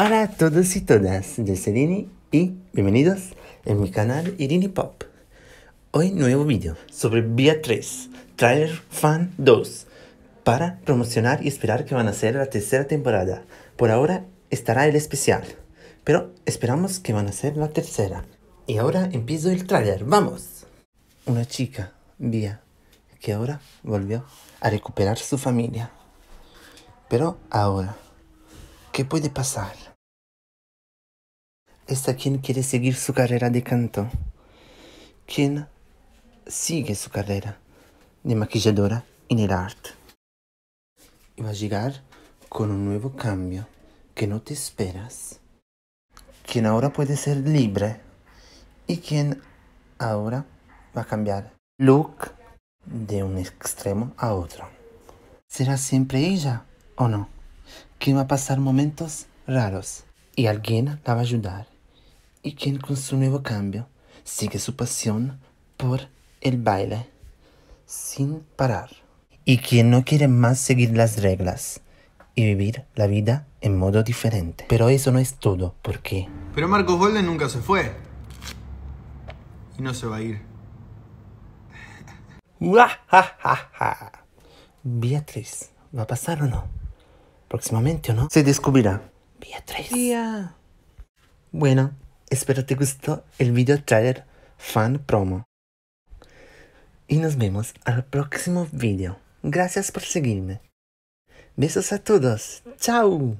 Hola a todos y todas, yo soy Irini y bienvenidos en mi canal Irini Pop. Hoy nuevo video sobre Vía 3, Trailer Fan 2, para promocionar y esperar que van a ser la tercera temporada. Por ahora estará el especial, pero esperamos que van a ser la tercera. Y ahora empiezo el trailer, ¡vamos! Una chica, Vía, que ahora volvió a recuperar su familia. Pero ahora ¿Qué puede pasar? Esta quien quiere seguir su carrera de canto, quien sigue su carrera de maquilladora en el arte. Y va a llegar con un nuevo cambio que no te esperas, quien ahora puede ser libre y quien ahora va a cambiar look de un extremo a otro. ¿Será siempre ella o no? que va a pasar momentos raros y alguien la va a ayudar. Y quien con su nuevo cambio sigue su pasión por el baile sin parar. Y quien no quiere más seguir las reglas y vivir la vida en modo diferente. Pero eso no es todo, porque... Pero Marcos Golden nunca se fue. Y no se va a ir. Beatriz, ¿va a pasar o no? próximamente, ¿o no? Se descubrirá. Vía 3. Bueno, espero te gustó el video trailer fan promo. Y nos vemos al próximo video. Gracias por seguirme. Besos a todos. Chao.